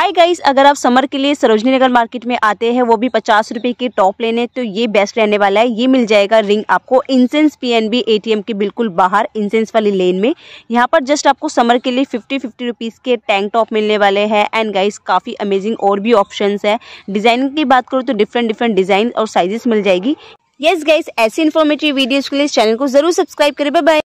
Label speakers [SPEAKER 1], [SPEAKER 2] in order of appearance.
[SPEAKER 1] hi guys अगर आप summer के लिए सरोजनी नगर मार्केट में आते हैं वो भी पचास रुपए के टॉप लेने तो ये बेस्ट रहने वाला है ये मिल जाएगा रिंग आपको इंसेंस पीएनबी एटीएम के बिल्कुल बाहर इंसेंस वाली लेन में यहाँ पर जस्ट आपको समर के लिए फिफ्टी फिफ्टी रुपीज़ के टैंक टॉप मिलने वाले हैं एंड गाइस काफ़ी अमेजिंग और भी ऑप्शन है डिज़ाइनिंग की बात करूँ तो डिफरेंट डिफरेंट डिज़ाइन और साइजेस मिल जाएगी येस yes गाइस ऐसी इन्फॉर्मेटिव वीडियोज़ के लिए इस चैनल को जरूर सब्सक्राइब करें बाय